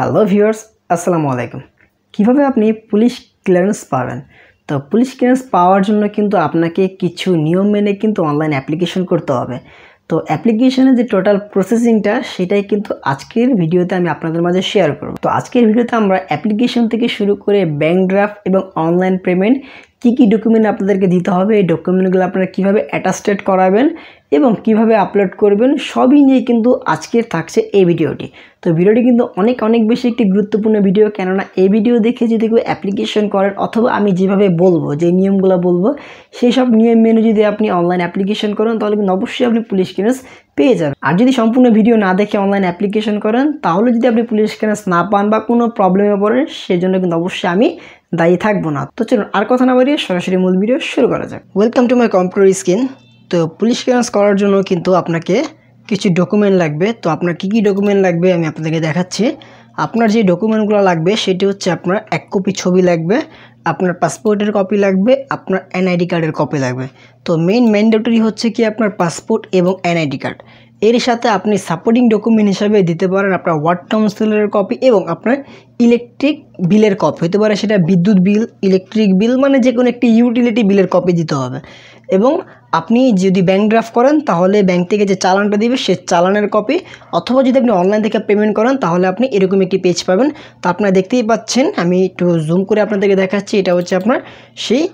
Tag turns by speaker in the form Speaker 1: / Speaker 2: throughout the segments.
Speaker 1: hello viewers আসসালামু আলাইকুম কিভাবে আপনি পুলিশ ক্লিয়ারেন্স পাবেন তো পুলিশ ক্লিয়ারেন্স পাওয়ার জন্য কিন্তু আপনাকে কিছু নিয়ম মেনে কিন্তু অনলাইন অ্যাপ্লিকেশন করতে হবে তো অ্যাপ্লিকেশনের যে টোটাল প্রসেসিংটা সেটাই কিন্তু আজকের ভিডিওতে আমি আপনাদের মাঝে শেয়ার করব তো আজকের ভিডিওতে আমরা অ্যাপ্লিকেশন থেকে শুরু করে ব্যাঙ্ক ড্রাফট এবং অনলাইন পেমেন্ট কী কী ডকুমেন্ট আপনাদেরকে দিতে হবে এই ডকুমেন্টগুলো আপনারা কীভাবে অ্যাটাস্টেড করাবেন এবং কিভাবে আপলোড করবেন সবই নিয়ে কিন্তু আজকের থাকছে এই ভিডিওটি তো ভিডিওটি কিন্তু অনেক অনেক বেশি একটি গুরুত্বপূর্ণ ভিডিও কেননা এই ভিডিও দেখে যদি কেউ অ্যাপ্লিকেশন করেন অথবা আমি যেভাবে বলবো যে নিয়মগুলো বলবো সেই সব নিয়ম মেনে যদি আপনি অনলাইন অ্যাপ্লিকেশন করেন তাহলে কিন্তু অবশ্যই আপনি পুলিশ ক্লিয়ারেন্স পেয়ে যাবেন আর যদি সম্পূর্ণ ভিডিও না দেখে অনলাইন অ্যাপ্লিকেশন করেন তাহলে যদি আপনি পুলিশ ক্লিয়ারেন্স না পান বা কোনো প্রবলেমে পড়েন সেজন্য কিন্তু অবশ্যই আমি দায়ী থাকবো না তো চলুন আর কথা না বাড়িয়ে সরাসরি মূল ভিডিও শুরু করা যাক welcome to my computer screen তো পুলিশ ক্লিয়ারেন্স করার জন্য কিন্তু আপনাকে কিছু ডকুমেন্ট লাগবে তো আপনার কী কী ডকুমেন্ট লাগবে আমি আপনাদেরকে দেখাচ্ছি আপনার যে ডকুমেন্টগুলো লাগবে সেটি হচ্ছে আপনার এক কপি ছবি লাগবে আপনার পাসপোর্টের কপি লাগবে আপনার এনআইডি কার্ডের কপি লাগবে তো মেইন ম্যান্ডেটরি হচ্ছে কি আপনার পাসপোর্ট এবং এনআইডি কার্ড এর সাথে আপনি সাপোর্টিং ডকুমেন্ট হিসাবে দিতে পারেন আপনার ওয়ার্ড কাউন্সিলের কপি এবং আপনার ইলেকট্রিক বিলের কপি হতে পারে সেটা বিদ্যুৎ বিল ইলেকট্রিক বিল মানে যে কোনো একটি ইউটিলিটি বিলের কপি দিতে হবে এবং আপনি যদি ব্যাঙ্ক ড্রাফট করেন তাহলে ব্যাঙ্ক থেকে যে চালানটা দেবে সে চালানের কপি অথবা যদি আপনি অনলাইন থেকে পেমেন্ট করেন তাহলে আপনি এরকম একটি পেজ পাবেন তা আপনারা দেখতেই পাচ্ছেন আমি একটু জুম করে আপনাদেরকে দেখাচ্ছি এটা হচ্ছে আপনার সেই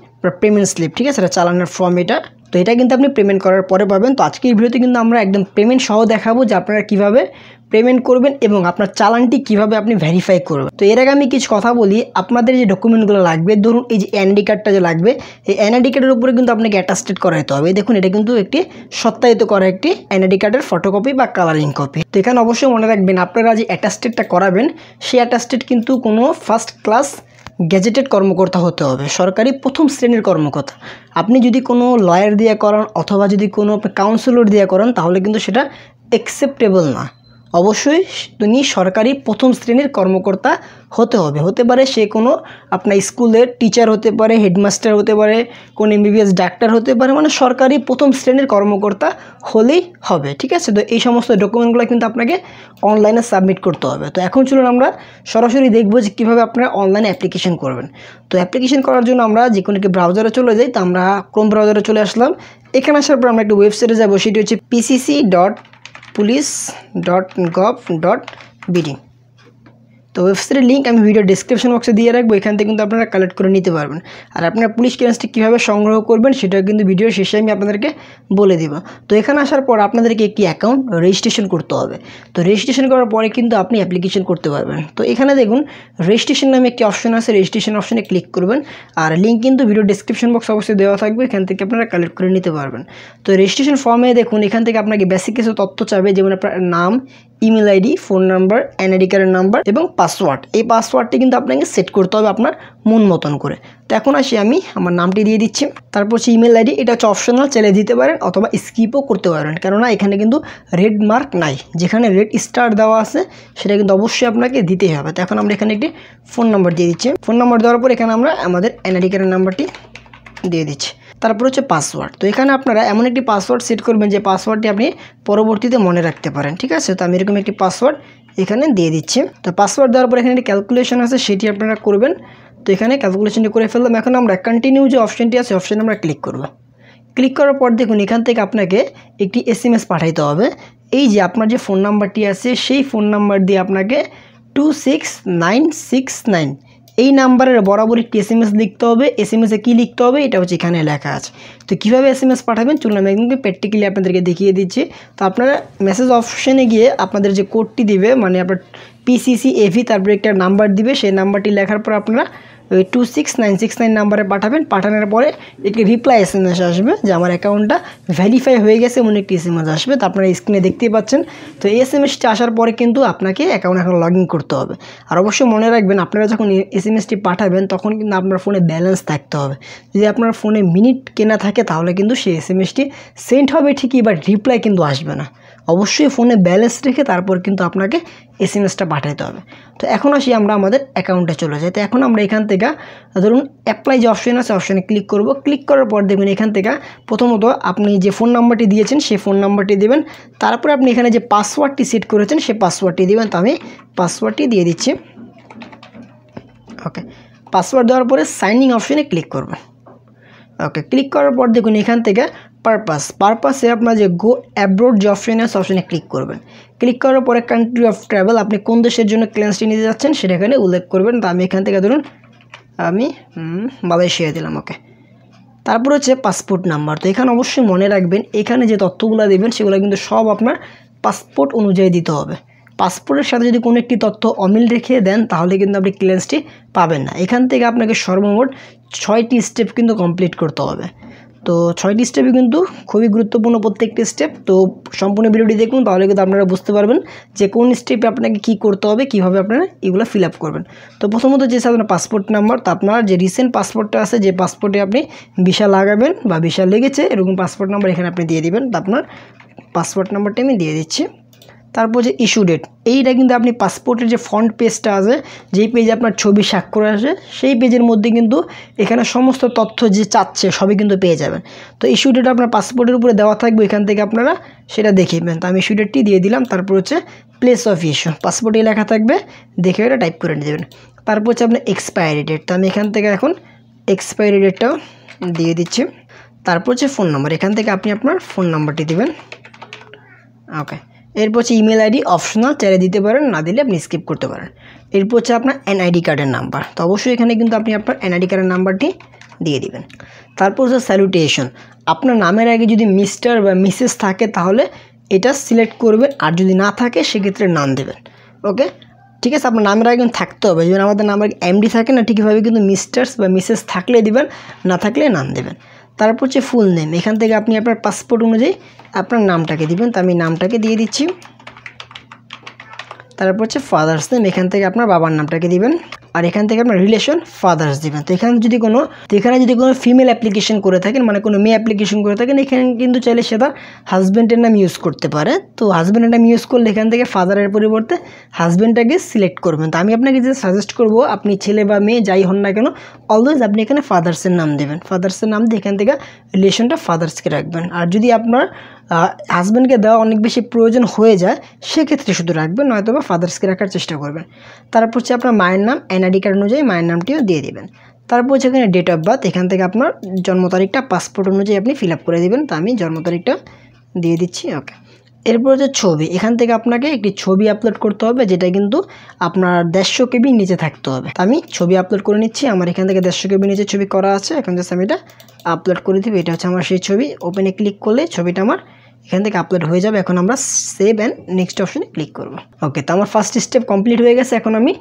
Speaker 1: পেমেন্ট স্লিপ ঠিক আছে এটা চালানের ফর্ম এটা তো এটা কিন্তু আপনি পেমেন্ট করার পরে পাবেন তো আজকে এই ভিডিওতে কিন্তু আমরা একদম পেমেন্ট সহ দেখাবো যে আপনারা কীভাবে পেমেন্ট করবেন এবং আপনার চালানটি কিভাবে আপনি ভেরিফাই করবেন তো এর আগে আমি কিছু কথা বলি আপনাদের যে ডকুমেন্টগুলো লাগবে ধরুন এই যে এনআইডি কার্ডটা যে লাগবে এই এনআইডি কার্ডের উপরে কিন্তু আপনাকে অ্যাটাস্টেড করা হতে হবে দেখুন এটা কিন্তু একটি সত্যায়িত করা একটি এনআইডি কার্ডের ফটোকপি বা কালারিং কপি তো এখানে অবশ্যই মনে রাখবেন আপনারা যে অ্যাটাস্টেডটা করাবেন সেই অ্যাটাস্টেড কিন্তু কোনো ফার্স্ট ক্লাস গেজেটেড কর্মকর্তা হতে হবে সরকারি প্রথম শ্রেণীর কর্মকর্তা আপনি যদি কোনো লয়ার দিয়ে করান অথবা যদি কোনো কাউন্সিলর দিয়ে করান তাহলে কিন্তু সেটা অ্যাকসেপ্টেবল না অবশ্যই তিনি সরকারি প্রথম শ্রেণীর কর্মকর্তা হতে হবে হতে পারে সে কোনো আপনার স্কুলের টিচার হতে পারে হেডমাস্টার হতে পারে কোনো এমবিবিএস ডাক্তার হতে পারে মানে সরকারি প্রথম শ্রেণীর কর্মকর্তা হলেই হবে ঠিক আছে তো এই সমস্ত ডকুমেন্টগুলো কিন্তু আপনাকে অনলাইনে সাবমিট করতে হবে তো এখন চলুন আমরা সরাসরি দেখব যে কীভাবে আপনারা অনলাইনে অ্যাপ্লিকেশন করবেন তো অ্যাপ্লিকেশন করার জন্য আমরা যে কোনো একটি ব্রাউজারে চলে যাই তো আমরা ক্রোম ব্রাউজারে চলে আসলাম এখানে আসার পর আমরা একটা ওয়েবসাইটে যাবো সেটি হচ্ছে PCC dot police dot gov dot B D তো ওয়েবসাইটের লিঙ্ক আমি ভিডিও ডিসক্রিপশন বক্সে দিয়ে রাখবো এখান থেকে কিন্তু আপনারা কালেক্ট করে নিতে পারবেন আর আপনারা পুলিশ ক্লিয়ারেন্সটি কীভাবে সংগ্রহ করবেন সেটা কিন্তু ভিডিওর শেষে আমি আপনাদেরকে বলে দেব তো এখানে আসার পর আপনাদেরকে একটি অ্যাকাউন্ট রেজিস্ট্রেশন করতে হবে তো রেজিস্ট্রেশন করার পরে কিন্তু আপনি অ্যাপ্লিকেশন করতে পারবেন তো এখানে দেখুন রেজিস্ট্রেশন নামে একটি অপশন আছে রেজিস্ট্রেশন অপশনে ক্লিক করবেন আর লিঙ্ক কিন্তু ভিডিও ডিসক্রিপশন বক্স অবশ্যই দেওয়া থাকবে এখান থেকে আপনারা কালেক্ট করে নিতে পারবেন তো রেজিস্ট্রেশন ফর্মে দেখুন এখান থেকে আপনাকে বেসিক কিছু তথ্য চাবে যেমন আপনার নাম email ID phone number NID কার্ডের নাম্বার এবং পাসওয়ার্ড এই পাসওয়ার্ডটি কিন্তু আপনাকে সেট করতে হবে আপনার মন মতন করে তো এখন আসি আমি আমার নামটি দিয়ে দিচ্ছি তারপর সে ইমেল আইডি এটা হচ্ছে অপশনাল চলে দিতে পারেন অথবা স্কিপও করতে পারেন কেননা এখানে কিন্তু রেড মার্ক নাই যেখানে রেড স্টার দেওয়া আছে সেটা কিন্তু অবশ্যই আপনাকে দিতেই হবে তো এখন আমরা এখানে একটি ফোন নাম্বার দিয়ে দিচ্ছি ফোন নাম্বার দেওয়ার পর এখানে আমরা আমাদের এনআইডি কার্ডের নাম্বারটি দিয়ে দিচ্ছি তারপর হচ্ছে পাসওয়ার্ড তো এখানে আপনারা এমন একটি পাসওয়ার্ড সেট করবেন যে পাসওয়ার্ডটি আপনি পরবর্তীতে মনে রাখতে পারেন ঠিক আছে তো আমি এরকম একটি পাসওয়ার্ড এখানে দিয়ে দিচ্ছি তো পাসওয়ার্ড দেওয়ার পর এখানে একটি ক্যালকুলেশন আছে সেটি আপনারা করবেন তো এখানে ক্যালকুলেশনটি করে ফেললাম এখন আমরা কন্টিনিউ যে অপশানটি আছে অপশানে আমরা ক্লিক করব ক্লিক করার পর দেখুন এখান থেকে আপনাকে একটি এসএমএস পাঠাইতে হবে এই যে আপনার যে ফোন নাম্বারটি আছে সেই ফোন নাম্বার দিয়ে আপনাকে two six nine six nine এই নাম্বারের বরাবর একটি এস এম এস লিখতে হবে এস এম এসে কী লিখতে হবে এটা হচ্ছে এখানে লেখা আছে তো কীভাবে এস এম এস পাঠাবেন চলুন আমি একদমকে প্র্যাকটিক্যালি আপনাদেরকে দেখিয়ে দিচ্ছি তো আপনারা মেসেজ অপশানে গিয়ে আপনাদের যে কোডটি দিবে মানে আপনার পিসিসি এভি তারপরে একটা নাম্বার দিবে সেই নাম্বারটি লেখার পর আপনারা ওই two six nine six nine নাম্বারে পাঠাবেন পাঠানোর পরে একটি রিপ্লাই এস এম এস আসবে যে আমার অ্যাকাউন্টটা ভ্যারিফাই হয়ে গেছে এমন একটি এস এম এস আসবে তো আপনারা স্ক্রিনে দেখতেই পাচ্ছেন তো এই এস এম এসটি আসার পরে কিন্তু আপনাকে অ্যাকাউন্ট এখন লগ ইন করতে হবে আর অবশ্যই মনে রাখবেন আপনারা যখন এস এম এসটি পাঠাবেন তখন কিন্তু আপনার ফোনে ব্যালেন্স থাকতে হবে যদি আপনার ফোনে মিনিট কেনা থাকে তাহলে কিন্তু সেই এস এম এসটি সেন্ড হবে ঠিকই বাট রিপ্লাই কিন্তু আসবে না অবশ্যই ফোনে ব্যালেন্স রেখে তারপর কিন্তু আপনাকে এস এম এসটা পাঠাইতে হবে তো এখন আসি আমরা আমাদের অ্যাকাউন্টে চলে যাই তো এখন আমরা এখান থেকে ধরুন অ্যাপ্লাই যে অপশান আছে অপশানে ক্লিক করব ক্লিক করার পর দেখবেন এখান থেকে প্রথমত আপনি যে ফোন নাম্বারটি দিয়েছেন সেই ফোন নাম্বারটি দেবেন তারপরে আপনি এখানে যে পাসওয়ার্ডটি সেট করেছেন সেই পাসওয়ার্ডটি দেবেন তো আমি পাসওয়ার্ডটি দিয়ে দিচ্ছি ওকে পাসওয়ার্ড দেওয়ার পরে সাইনিং অপশানে ক্লিক করবেন ওকে ক্লিক করার পর দেখুন এখান থেকে পারপাস পারপাসে আপনার যে গো অ্যাব্রোড যে অপশন অপশানে ক্লিক করবেন ক্লিক করার পরে কান্ট্রি অফ ট্রাভেল আপনি কোন দেশের জন্য ক্লেন্সটি নিতে যাচ্ছেন সেটা এখানে উল্লেখ করবেন তা আমি এখান থেকে ধরুন আমি মালয়েশিয়া দিলাম ওকে তারপর হচ্ছে পাসপোর্ট নাম্বার তো এখানে অবশ্যই মনে রাখবেন এখানে যে তথ্যগুলো দেবেন সেগুলো কিন্তু সব আপনার পাসপোর্ট অনুযায়ী দিতে হবে পাসপোর্টের সাথে যদি কোনো একটি তথ্য অমিল রেখে দেন তাহলে কিন্তু আপনি ক্লিয়ারেন্সটি পাবেন না এখান থেকে আপনাকে সর্বমোট ছয়টি স্টেপ কিন্তু কমপ্লিট করতে হবে তো ছয়টি স্টেপই কিন্তু খুবই গুরুত্বপূর্ণ প্রত্যেকটি স্টেপ তো সম্পূর্ণ ভিডিওটি দেখুন তাহলে কিন্তু আপনারা বুঝতে পারবেন যে কোন স্টেপে আপনাকে কি করতে হবে কীভাবে আপনারা এগুলো ফিল আপ করবেন তো প্রথমত যে আপনার পাসপোর্ট নাম্বার তো আপনার যে রিসেন্ট পাসপোর্টটা আছে যে পাসপোর্টে আপনি ভিসা লাগাবেন বা ভিসা লেগেছে এরকম পাসপোর্ট নাম্বার এখানে আপনি দিয়ে দিবেন তো আপনার পাসপোর্ট নাম্বারটা আমি দিয়ে দিচ্ছি তারপর যে ইস্যু ডেট এইটা কিন্তু আপনি পাসপোর্টের যে ফ্রন্ট পেজটা আছে যেই পেজে আপনার ছবি স্বাক্ষর আসে সেই পেজের মধ্যে কিন্তু এখানে সমস্ত তথ্য যে চাচ্ছে সবই কিন্তু পেয়ে যাবেন তো ইস্যু ডেট আপনার পাসপোর্টের উপরে দেওয়া থাকবে এখান থেকে আপনারা সেটা দেখে নেবেন তো আমি ইস্যু ডেটটি দিয়ে দিলাম তারপর হচ্ছে প্লেস অফ ইস্যু পাসপোর্টে লেখা থাকবে দেখে ওটা টাইপ করে নিয়ে যাবেন তারপর হচ্ছে আপনার এক্সপায়ারি ডেট তো আমি এখান থেকে এখন এক্সপায়ারি ডেটটাও দিয়ে দিচ্ছি তারপর হচ্ছে ফোন নম্বর এখান থেকে আপনি আপনার ফোন নাম্বারটি দেবেন ওকে এরপর হচ্ছে ইমেল আইডি অপশনাল চাইলে দিতে পারেন না দিলে আপনি স্কিপ করতে পারেন এরপর হচ্ছে আপনার এনআইডি কার্ডের নাম্বার তো অবশ্যই এখানে কিন্তু আপনি আপনার এনআইডি কার্ডের নাম্বারটি দিয়ে দিবেন তারপর হচ্ছে স্যালুটেশন আপনার নামের আগে যদি মিস্টার বা মিসেস থাকে তাহলে এটা সিলেক্ট করবেন আর যদি না থাকে সেক্ষেত্রে নাম দেবেন ওকে ঠিক আছে আপনার নামের আগে থাকতে হবে যেমন আমাদের নামের এমডি থাকে না ঠিকভাবে কিন্তু মিস্টার্স বা মিসেস থাকলে দিবেন না থাকলে নাম দেবেন তারপর হচ্ছে ফুল নেম এখান থেকে আপনি আপনার পাসপোর্ট অনুযায়ী আপনার নামটাকে দিবেন তো আমি নামটাকে দিয়ে দিচ্ছি তারপর হচ্ছে ফাদার্স নেম এখান থেকে আপনার বাবার নামটাকে দিবেন আর এখান থেকে আপনার রিলেশন ফাদার্স দিবেন তো এখানে যদি কোনো এখানে যদি কোনো ফিমেল অ্যাপ্লিকেশন করে থাকেন মানে কোনো মেয়ে অ্যাপ্লিকেশন করে থাকেন এখানে কিন্তু চাইলে সে তার হাজব্যান্ডের নাম ইউজ করতে পারে তো হাজব্যান্ডের নাম ইউজ করলে এখান থেকে ফাদারের পরিবর্তে হাজব্যান্ডটাকে সিলেক্ট করবেন তো আমি আপনাকে যে সাজেস্ট করবো আপনি ছেলে বা মেয়ে যাই হন না কেন অলওয়েজ আপনি এখানে ফাদার্সের নাম দেবেন ফাদার্সের নাম দিয়ে এখান থেকে রিলেশনটা ফাদার্সকে রাখবেন আর যদি আপনার হাজব্যান্ডকে দেওয়া অনেক বেশি প্রয়োজন হয়ে যায় সেক্ষেত্রে শুধু রাখবেন নয়তো বা ফাদার্সকে রাখার চেষ্টা করবেন তারপর হচ্ছে আপনার মায়ের নাম এনআইডি কার্ড অনুযায়ী মায়ের নামটিও দিয়ে দেবেন তারপর হচ্ছে এখানে ডেট অফ বার্থ এখান থেকে আপনার জন্ম তারিখটা পাসপোর্ট অনুযায়ী আপনি ফিল আপ করে দেবেন তা আমি জন্ম তারিখটা দিয়ে দিচ্ছি ওকে এরপর হচ্ছে ছবি এখান থেকে আপনাকে একটি ছবি আপলোড করতে হবে যেটা কিন্তু আপনার দেড়শো কেবি নিচে থাকতে হবে আমি ছবি আপলোড করে নিচ্ছি আমার এখান থেকে দেড়শো কেবি নিচে ছবি করা আছে এখন যাচ্ছে আমি এটা আপলোড করে দিবি এটা হচ্ছে আমার সেই ছবি ওপেনে ক্লিক করলে ছবিটা আমার এখান থেকে আপলোড হয়ে যাবে এখন আমরা সেভ অ্যান্ড নেক্সট অপশনে ক্লিক করব ওকে তো আমার ফার্স্ট স্টেপ কমপ্লিট হয়ে গেছে এখন আমি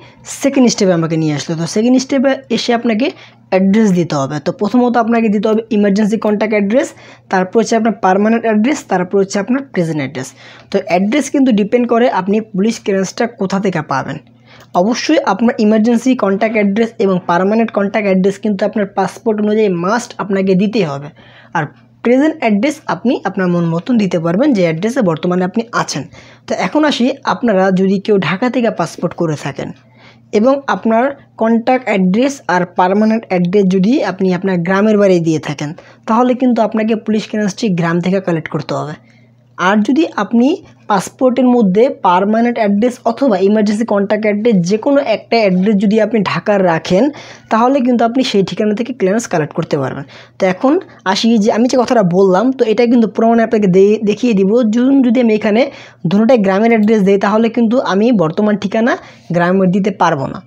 Speaker 1: সেকেন্ড স্টেপে আমাকে নিয়ে আসলো তো সেকেন্ড স্টেপে এসে আপনাকে অ্যাড্রেস দিতে হবে তো প্রথমত আপনাকে দিতে হবে ইমার্জেন্সি কন্ট্যাক্ট অ্যাড্রেস তারপর হচ্ছে আপনার পারমানেন্ট অ্যাড্রেস তারপর হচ্ছে আপনার প্রেজেন্ট অ্যাড্রেস তো অ্যাড্রেস কিন্তু ডিপেন্ড করে আপনি পুলিশ ক্লিয়ারেন্সটা কোথা থেকে পাবেন অবশ্যই আপনার ইমার্জেন্সি কন্ট্যাক্ট অ্যাড্রেস এবং পারমানেন্ট কন্ট্যাক্ট অ্যাড্রেস কিন্তু আপনার পাসপোর্ট অনুযায়ী মাস্ট আপনাকে দিতে হবে আর প্রেজেন্ট অ্যাড্রেস আপনি আপনার মন মতন দিতে পারবেন যে অ্যাড্রেসে বর্তমানে আপনি আছেন তো এখন আসি আপনারা যদি কেউ ঢাকা থেকে পাসপোর্ট করে থাকেন এবং আপনার কন্ট্যাক্ট অ্যাড্রেস আর পারমানেন্ট অ্যাড্রেস যদি আপনি আপনার গ্রামের বাড়ি দিয়ে থাকেন তাহলে কিন্তু আপনাকে পুলিশ ক্যারেন্সটি গ্রাম থেকে কালেক্ট করতে হবে আর যদি আপনি পাসপোর্টের মধ্যে পারমানেন্ট অ্যাড্রেস অথবা ইমার্জেন্সি কন্ট্যাক্ট অ্যাড্রেস যে কোনো একটা অ্যাড্রেস যদি আপনি ঢাকার রাখেন তাহলে কিন্তু আপনি সেই ঠিকানা থেকে ক্লিয়ারেন্স কালেক্ট করতে পারবেন তো এখন আসি যে আমি যে কথাটা বললাম তো এটা কিন্তু প্রমাণে আপনাকে দেখিয়ে দিব যখন যদি আমি এখানে দুটোটাই গ্রামের অ্যাড্রেস দিই তাহলে কিন্তু আমি বর্তমান ঠিকানা গ্রামের দিতে পারবো না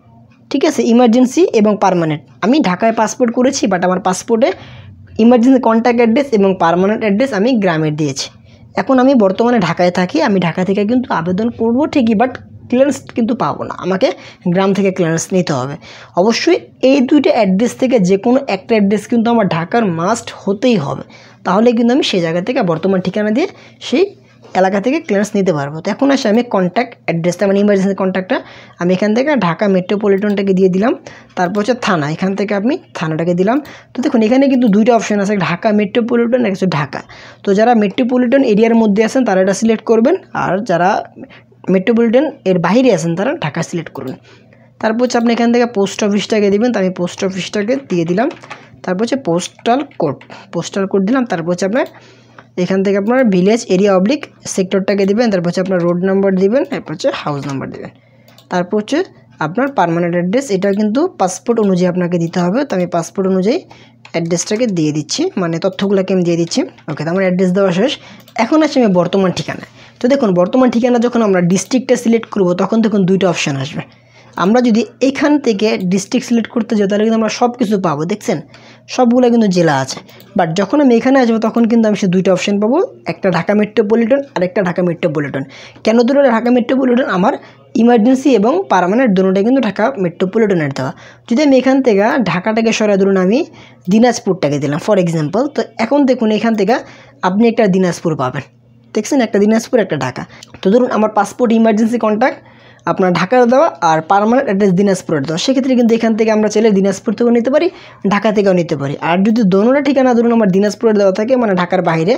Speaker 1: ঠিক আছে ইমার্জেন্সি এবং পারমানেন্ট আমি ঢাকায় পাসপোর্ট করেছি বাট আমার পাসপোর্টে ইমার্জেন্সি কন্ট্যাক্ট অ্যাড্রেস এবং পারমানেন্ট অ্যাড্রেস আমি গ্রামের দিয়েছি এখন আমি বর্তমানে ঢাকায় থাকি আমি ঢাকা থেকে কিন্তু আবেদন করব ঠিকই বাট ক্লিয়ারেন্স কিন্তু পাবো না আমাকে গ্রাম থেকে ক্লিয়ারেন্স নিতে হবে অবশ্যই এই দুইটা অ্যাড্রেস থেকে যে কোনো একটা অ্যাড্রেস কিন্তু আমার ঢাকার মাস্ট হতেই হবে তাহলে কিন্তু আমি সেই জায়গা থেকে বর্তমান ঠিকানা দিয়ে সেই এলাকা থেকে ক্লিয়ারেন্স নিতে পারবো তো এখন আসে আমি কন্ট্যাক্ট অ্যাড্রেসটা মানে ইমার্জেন্সি কন্ট্যাক্টটা আমি এখান থেকে ঢাকা মেট্রোপলিটনটাকে দিয়ে দিলাম তারপর হচ্ছে থানা এখান থেকে আমি থানাটাকে দিলাম তো দেখুন এখানে কিন্তু দুইটা অপশন আছে ঢাকা মেট্রোপলিটন আর কিছু ঢাকা তো যারা মেট্রোপলিটন এরিয়ার মধ্যে আছেন তারা এটা সিলেক্ট করবেন আর যারা মেট্রোপলিটন এর বাইরে আছেন তারা ঢাকা সিলেক্ট করবেন তারপর হচ্ছে আপনি এখান থেকে পোস্ট অফিসটাকে দেবেন তো আমি পোস্ট অফিসটাকে দিয়ে দিলাম তারপর হচ্ছে পোস্টাল কোড পোস্টাল কোড দিলাম তারপর হচ্ছে আপনার এখান থেকে আপনার ভিলেজ এরিয়া অবলিক সেক্টরটাকে দেবেন তারপর হচ্ছে আপনার রোড নাম্বার দেবেন তারপর হচ্ছে হাউস নাম্বার দেবেন তারপর হচ্ছে আপনার পারমানেন্ট অ্যাড্রেস এটা কিন্তু পাসপোর্ট অনুযায়ী আপনাকে দিতে হবে তো আমি পাসপোর্ট অনুযায়ী অ্যাড্রেসটাকে দিয়ে দিচ্ছি মানে তথ্যগুলোকে আমি দিয়ে দিচ্ছি ওকে তো আমার অ্যাড্রেস দেওয়া শেষ এখন আছে আমি বর্তমান ঠিকানা তো দেখুন বর্তমান ঠিকানা যখন আমরা ডিস্ট্রিক্টটা সিলেক্ট করব তখন দেখুন দুইটা অপশান আসবে আমরা যদি এখান থেকে ডিস্ট্রিক্ট সিলেক্ট করতে যাই তাহলে কিন্তু আমরা সব কিছু পাবো দেখছেন সবগুলো কিন্তু জেলা আছে বাট যখন আমি এখানে আসবো তখন কিন্তু আমি সে দুইটা অপশান পাবো একটা ঢাকা মেট্রোপলিটন আর একটা ঢাকা মেট্রোপলিটন কেন দুটো ঢাকা মেট্রোপলিটন আমার ইমার্জেন্সি এবং পারমানেন্ট দুটোটাই কিন্তু ঢাকা মেট্রোপলিটনের দেওয়া যদি আমি এখান থেকে ঢাকাটাকে সরাই ধরুন আমি দিনাজপুরটাকে দিলাম ফর এক্সাম্পল তো এখন দেখুন এখান থেকে আপনি একটা দিনাজপুর পাবেন দেখছেন একটা দিনাজপুর একটা ঢাকা তো ধরুন আমার পাসপোর্ট ইমার্জেন্সি কন্ট্যাক্ট আপনার ঢাকার দেওয়া আর পারমানেন্ট অ্যাড্রেস দিনাজপুরের দেওয়া সেক্ষেত্রে কিন্তু এখান থেকে আমরা চাইলে দিনাজপুর থেকেও নিতে পারি ঢাকা থেকেও নিতে পারি আর যদি দোনোটা ঠিকানা ধরুন আমার দিনাজপুরের দেওয়া থাকে মানে ঢাকার বাইরে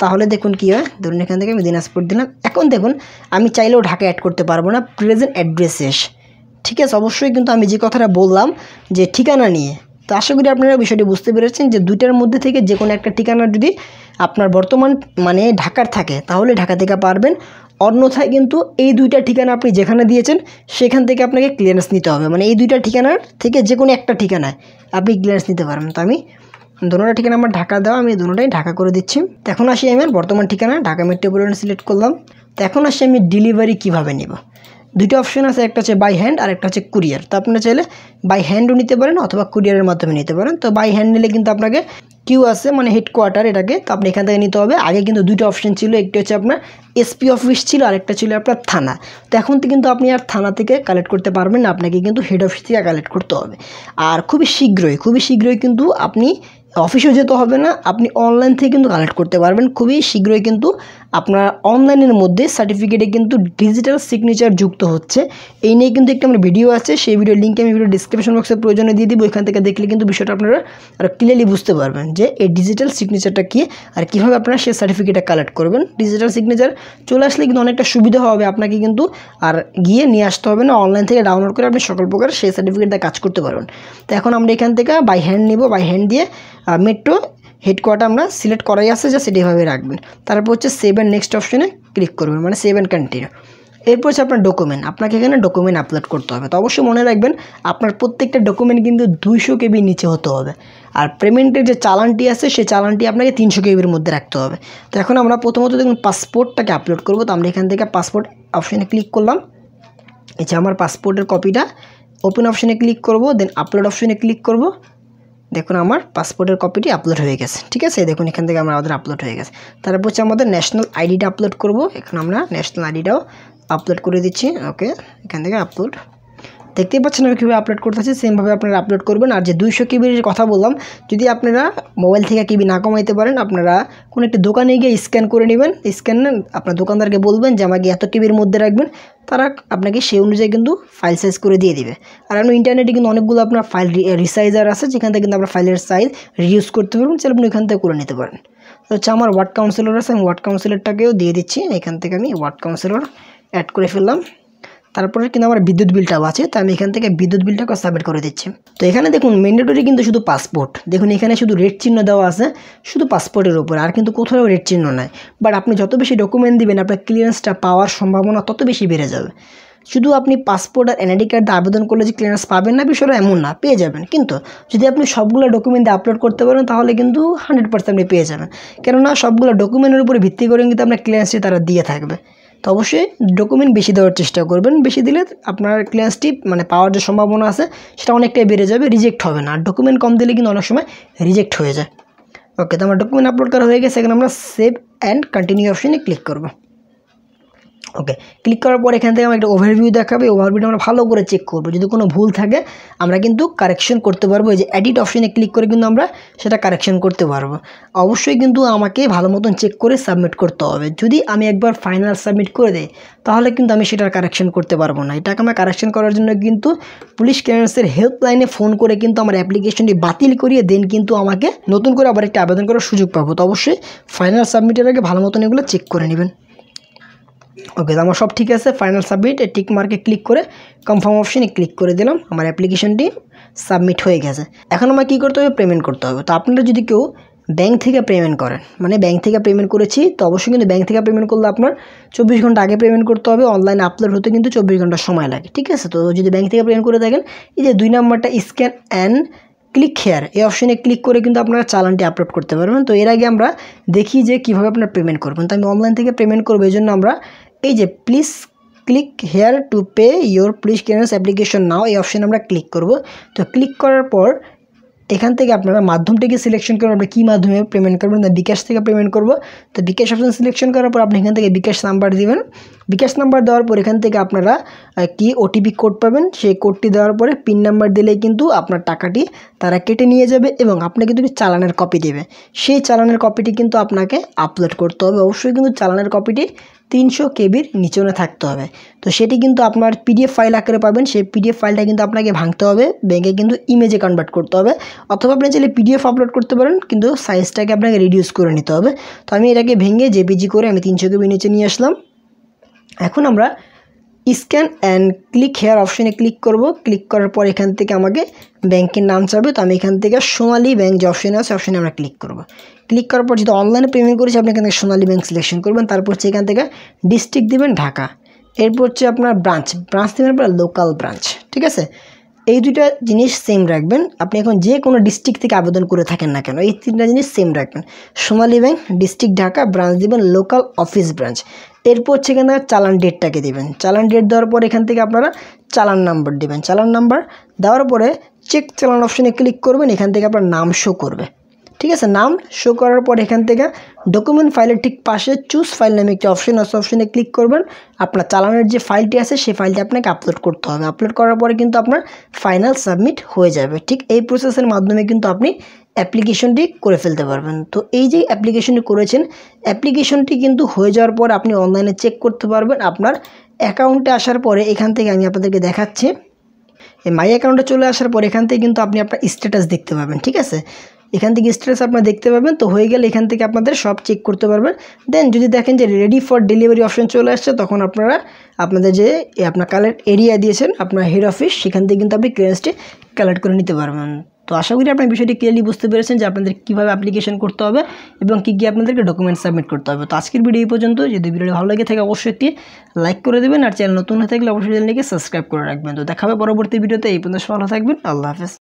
Speaker 1: তাহলে দেখুন কী হয় ধরুন এখান থেকে আমি দিনাজপুর দিলাম এখন দেখুন আমি চাইলেও ঢাকা অ্যাড করতে পারবো না প্রেজেন্ট অ্যাড্রেস শেষ ঠিক আছে অবশ্যই কিন্তু আমি যে কথাটা বললাম যে ঠিকানা নিয়ে তো আশা করি আপনারা বিষয়টি বুঝতে পেরেছেন যে দুইটার মধ্যে থেকে যে কোনো একটা ঠিকানা যদি আপনার বর্তমান মানে ঢাকার থাকে তাহলে ঢাকা থেকে পারবেন অন্যথায় কিন্তু এই দুইটা ঠিকানা আপনি যেখানে দিয়েছেন সেখান থেকে আপনাকে ক্লিয়ারেন্স নিতে হবে মানে এই দুইটা ঠিকানার থেকে যে কোনো একটা ঠিকানায় আপনি ক্লিয়ারেন্স নিতে পারবেন তো আমি দোনোটা ঠিকানা আমার ঢাকা দেওয়া আমি দোনোটাই ঢাকা করে দিচ্ছি এখন আসি আমি আর বর্তমান ঠিকানা ঢাকা মেট্রোপলিটন সিলেক্ট করলাম তো এখন আসি আমি ডেলিভারি কীভাবে নেব দুটো অপশন আছে একটা হচ্ছে বাই হ্যান্ড আর একটা হচ্ছে কুরিয়ার তো আপনারা চাইলে বাই হ্যান্ডও নিতে পারেন অথবা কুরিয়ারের মাধ্যমে নিতে পারেন তো বাই হ্যান্ড নিলে কিন্তু আপনাকে কিউ আছে মানে হেডকোয়ার্টার এটাকে তো আপনি এখান থেকে নিতে হবে আগে কিন্তু দুটো অপশন ছিল একটি হচ্ছে আপনার এসপি অফিস ছিল আরেকটা ছিল আপনার থানা তো এখন তো কিন্তু আপনি আর থানা থেকে কালেক্ট করতে পারবেন না আপনাকে কিন্তু হেড অফিস থেকে কালেক্ট করতে হবে আর খুবই শীঘ্রই খুবই শীঘ্রই কিন্তু আপনি অফিসেও যেতে হবে না আপনি অনলাইন থেকে কিন্তু কালেক্ট করতে পারবেন খুবই শীঘ্রই কিন্তু আপনার অনলাইনের মধ্যে সার্টিফিকেটে কিন্তু ডিজিটাল সিগনেচার যুক্ত হচ্ছে এই নিয়ে কিন্তু একটি আমার ভিডিও আছে সেই ভিডিও লিঙ্ক আমি ভিডিও ডিসক্রিপশন বক্সে প্রয়োজনে দিয়ে দিব এখান থেকে দেখলে কিন্তু বিষয়টা আপনারা আর ক্লিয়ারলি বুঝতে পারবেন যে এই ডিজিটাল সিগনেচারটা কী আর কীভাবে আপনারা সেই সার্টিফিকেটটা কালেক্ট করবেন ডিজিটাল সিগনেচার চলে আসলে কিন্তু অনেকটা সুবিধা হবে আপনাকে কিন্তু আর গিয়ে নিয়ে আসতে হবে না অনলাইন থেকে ডাউনলোড করে আপনি সকল প্রকার সেই সার্টিফিকেটটা কাজ করতে পারবেন তো এখন আমরা এখান থেকে বাই হ্যান্ড নিব বাই হ্যান্ড দিয়ে মেট্রো হেডকোয়ার্টার আমরা সিলেক্ট করাই আসে যা সেটি এভাবে রাখবেন তারপর হচ্ছে সেভ অ্যান্ড নেক্সট অপশনে ক্লিক করবেন মানে সেভ অ্যান্ড এরপর হচ্ছে আপনার ডকুমেন্ট আপনাকে এখানে ডকুমেন্ট আপলোড করতে হবে তো অবশ্যই মনে রাখবেন আপনার প্রত্যেকটা ডকুমেন্ট কিন্তু দুইশো কেবি নিচে হতে হবে আর পেমেন্টের যে চালানটি আছে সেই চালানটি আপনাকে তিনশো কেবির মধ্যে রাখতে হবে তো এখন আমরা প্রথমত দেখুন পাসপোর্টটাকে আপলোড করব তো আমরা এখান থেকে পাসপোর্ট অপশানে ক্লিক করলাম এই যে আমার পাসপোর্টের কপিটা ওপেন অপশানে ক্লিক করবো দেন আপলোড অপশানে ক্লিক করবো দেখুন আমার পাসপোর্টের কপিটি আপলোড হয়ে গেছে ঠিক আছে দেখুন এখান থেকে আমরা আমাদের আপলোড হয়ে গেছে তারপর হচ্ছে আমাদের ন্যাশনাল আইডিটা আপলোড করব এখন আমরা ন্যাশনাল আইডিটাও আপলোড করে দিচ্ছি ওকে এখান থেকে আপলোড দেখতেই পাচ্ছেন আমি কীভাবে আপলোড করতে আছি সেমভাবে আপনারা আপলোড করবেন আর যে দুইশো কিবির কথা বললাম যদি আপনারা মোবাইল থেকে কিবি না কমাইতে পারেন আপনারা কোনো একটি দোকানে গিয়ে স্ক্যান করে নেবেন স্ক্যান আপনার দোকানদারকে বলবেন যে আমাকে এত কিবির মধ্যে রাখবেন তারা আপনাকে সেই অনুযায়ী কিন্তু ফাইল সাইজ করে দিয়ে দিবে আর আপনি ইন্টারনেটে কিন্তু অনেকগুলো আপনার ফাইল রিসাইজার আছে যেখান থেকে কিন্তু আপনার ফাইলের সাইজ রিউজ করতে পারবেন সেটা আপনি ওইখান থেকে করে নিতে পারেন তো হচ্ছে আমার ওয়ার্ড কাউন্সিলর আছে আমি ওয়ার্ড কাউন্সিলরটাকেও দিয়ে দিচ্ছি এখান থেকে আমি ওয়ার্ড কাউন্সিলর অ্যাড করে ফেললাম তারপরে কিন্তু আমার বিদ্যুৎ বিলটাও আছে তো আমি এখান থেকে বিদ্যুৎ বিলটাকে সাবমিট করে দিচ্ছি তো এখানে দেখুন ম্যান্ডেটরি কিন্তু শুধু পাসপোর্ট দেখুন এখানে শুধু রেড চিহ্ন দেওয়া আছে শুধু পাসপোর্টের উপর আর কিন্তু কোথাও রেড চিহ্ন নাই বাট আপনি যত বেশি ডকুমেন্ট দিবেন আপনার ক্লিয়ারেন্সটা পাওয়ার সম্ভাবনা তত বেশি বেড়ে যাবে শুধু আপনি পাসপোর্ট আর এনআইডি কার্ড আবেদন করলে যে ক্লিয়ারেন্স পাবেন না বিষয়টা এমন না পেয়ে যাবেন কিন্তু যদি আপনি সবগুলো ডকুমেন্ট আপলোড করতে পারেন তাহলে কিন্তু হান্ড্রেড পার্সেন্ট আপনি পেয়ে যাবেন কেননা সবগুলো ডকুমেন্টের উপরে ভিত্তি করে কিন্তু আপনার ক্লিয়ারেন্সটি তারা দিয়ে থাকবে তো অবশ্যই ডকুমেন্ট বেশি দেওয়ার চেষ্টা করবেন বেশি দিলে আপনার ক্লিয়ারেন্সটি মানে পাওয়ার যে সম্ভাবনা আছে সেটা অনেকটাই বেড়ে যাবে রিজেক্ট হবে না আর ডকুমেন্ট কম দিলে কিন্তু অনেক সময় রিজেক্ট হয়ে যায় ওকে তো আমার ডকুমেন্ট আপলোড করা হয়ে গেছে এখানে আমরা সেভ অ্যান্ড কন্টিনিউ অপশানে ক্লিক করবো ওকে ক্লিক করার পর এখান থেকে আমার একটা ওভারভিউ দেখাবে ওভারভিউটা আমরা ভালো করে চেক করব যদি কোনো ভুল থাকে আমরা কিন্তু কারেকশন করতে পারবো এই যে অ্যাডিট অপশনে ক্লিক করে কিন্তু আমরা সেটা কারেকশন করতে পারবো অবশ্যই কিন্তু আমাকে ভালো মতন চেক করে সাবমিট করতে হবে যদি আমি একবার ফাইনাল সাবমিট করে দিই তাহলে কিন্তু আমি সেটার কারেকশন করতে পারবো না এটাকে আমার কারেকশন করার জন্য কিন্তু পুলিশ ক্লিয়ারেন্সের হেল্পলাইনে ফোন করে কিন্তু আমার অ্যাপ্লিকেশনটি বাতিল করিয়ে দেন কিন্তু আমাকে নতুন করে আবার একটা আবেদন করার সুযোগ পাবো তো অবশ্যই ফাইনাল সাবমিটের আগে ভালো মতন এগুলো চেক করে নেবেন ওকে তো আমার সব ঠিক আছে ফাইনাল সাবমিট টিক মার্কে ক্লিক করে কনফার্ম অপশানে ক্লিক করে দিলাম আমার অ্যাপ্লিকেশনটি সাবমিট হয়ে গেছে এখন আমার কী করতে হবে পেমেন্ট করতে হবে তো আপনারা যদি কেউ ব্যাংক থেকে পেমেন্ট করেন মানে ব্যাংক থেকে পেমেন্ট করেছি তো অবশ্যই কিন্তু ব্যাংক থেকে পেমেন্ট করলে আপনার চব্বিশ ঘন্টা আগে পেমেন্ট করতে হবে অনলাইনে আপলোড হতে কিন্তু চব্বিশ ঘন্টা সময় লাগে ঠিক আছে তো যদি ব্যাংক থেকে পেমেন্ট করে থাকেন এই যে দুই নাম্বারটা স্ক্যান অ্যান্ড ক্লিক হেয়ার এই অপশানে ক্লিক করে কিন্তু আপনারা চালানটি আপলোড করতে পারবেন তো এর আগে আমরা দেখি যে কীভাবে আপনার পেমেন্ট করবেন তো আমি অনলাইন থেকে পেমেন্ট করবো এই জন্য আমরা এজে please click here to pay your police clearance application now এই অপশন আমরা ক্লিক করব তো ক্লিক করার পর এখান থেকে আপনারা মাধ্যমটিকে সিলেকশন করুন আপনি কি মাধ্যমে পেমেন্ট করবেন না বিকাশ থেকে পেমেন্ট করবেন তো বিকাশ অপশন সিলেকশন করার পর আপনি এখান থেকে বিকাশ নাম্বার দিবেন বিকাশ নাম্বার দেওয়ার পর এখান থেকে আপনারা কি ওটিপি কোড পাবেন সেই কোডটি দেওয়ার পরে পিন নাম্বার দিলেই কিন্তু আপনার টাকাটি তারা কেটে নিয়ে যাবে এবং আপনাকে কিন্তু চালানের কপি দেবে সেই চালানের কপিটি কিন্তু আপনাকে আপলোড করতে হবে অবশ্যই কিন্তু চালানের কপিটি তিনশো কেবির নিচনে থাকতে হবে তো সেটি কিন্তু আপনার পিডিএফ ফাইল আকারে পাবেন সেই পিডিএফ ফাইলটা কিন্তু আপনাকে ভাঙতে হবে ব্যাঙ্কে কিন্তু ইমেজে কনভার্ট করতে হবে অথবা আপনি চাইলে পিডিএফ আপলোড করতে পারেন কিন্তু সাইজটাকে আপনাকে রিডিউস করে নিতে হবে তো আমি এটাকে ভেঙে জেপিজি করে আমি তিনশো কেবি নিচে নিয়ে আসলাম এখন আমরা স্ক্যান অ্যান্ড ক্লিক হেয়ার অপশানে ক্লিক করব ক্লিক করার পর এখান থেকে আমাকে ব্যাংকের নাম চাবে তো আমি এখান থেকে সোনালী ব্যাংক যে অপশানে আছে অপশানে আমরা ক্লিক করব ক্লিক করার পর যদি অনলাইনে পেমেন্ট করেছি আপনি এখান থেকে সোনালী ব্যাংক সিলেকশন করবেন তারপর হচ্ছে এখান থেকে ডিস্ট্রিক্ট দেবেন ঢাকা এরপর হচ্ছে আপনার ব্রাঞ্চ ব্রাঞ্চ দেবেন আপনার লোকাল ব্রাঞ্চ ঠিক আছে এই দুইটা জিনিস সেম রাখবেন আপনি এখন যে কোনো ডিস্ট্রিক্ট থেকে আবেদন করে থাকেন না কেন এই তিনটা জিনিস সেম রাখবেন Sonali bank district Dhaka branch দেবেন লোকাল অফিস ব্রাঞ্চ এরপর হচ্ছে এখান চালান ডেটটাকে দেবেন চালান ডেট দেওয়ার পর এখান থেকে আপনারা চালান নাম্বার দেবেন চালান নাম্বার দেওয়ার পরে চেক চালান অপশানে ক্লিক করবেন এখান থেকে আপনার নাম শো করবে ঠিক আছে নাম শো করার পর এখান থেকে ডকুমেন্ট ফাইলের ঠিক পাশে চুজ ফাইল নামে একটি অপশান আছে অপশানে ক্লিক করবেন আপনার চালানের যে ফাইলটি আছে সেই ফাইলটি আপনাকে আপলোড করতে হবে আপলোড করার পরে কিন্তু আপনার ফাইনাল সাবমিট হয়ে যাবে ঠিক এই প্রসেসের মাধ্যমে কিন্তু আপনি অ্যাপ্লিকেশনটি করে ফেলতে পারবেন তো এই যে অ্যাপ্লিকেশনটি করেছেন অ্যাপ্লিকেশনটি কিন্তু হয়ে যাওয়ার পর আপনি অনলাইনে চেক করতে পারবেন আপনার অ্যাকাউন্টে আসার পরে এখান থেকে আমি আপনাদেরকে দেখাচ্ছি এই মাই অ্যাকাউন্টে চলে আসার পর এখান থেকে কিন্তু আপনি আপনার স্ট্যাটাস দেখতে পাবেন ঠিক আছে এখান থেকে স্ট্যাটাস আপনার দেখতে পাবেন তো হয়ে গেলে এখান থেকে আপনাদের সব চেক করতে পারবেন দেন যদি দেখেন যে রেডি ফর ডেলিভারি অপশন চলে আসছে তখন আপনারা আপনাদের যে আপনার কালেক্ট এরিয়া দিয়েছেন আপনার হেড অফিস সেখান থেকে কিন্তু আপনি ক্লিয়ারেন্সটি কালেক্ট করে নিতে পারবেন তো আশা করি আপনার বিষয়টি ক্লিয়ারলি বুঝতে পেরেছেন যে আপনাদের কীভাবে অ্যাপ্লিকেশন করতে হবে এবং কী কী আপনাদেরকে ডকুমেন্ট সাবমিট করতে হবে তো আজকের ভিডিও এই পর্যন্ত যদি ভিডিওটি ভালো লাগে থাকে অবশ্যই একটি লাইক করে দেবেন আর চ্যানেল নতুন হয়ে থাকলে অবশ্যই চ্যানেলটিকে সাবস্ক্রাইব করে রাখবেন তো দেখাবে পরবর্তী ভিডিওতে এই পর্যন্ত ভালো থাকবেন আল্লাহ হাফেজ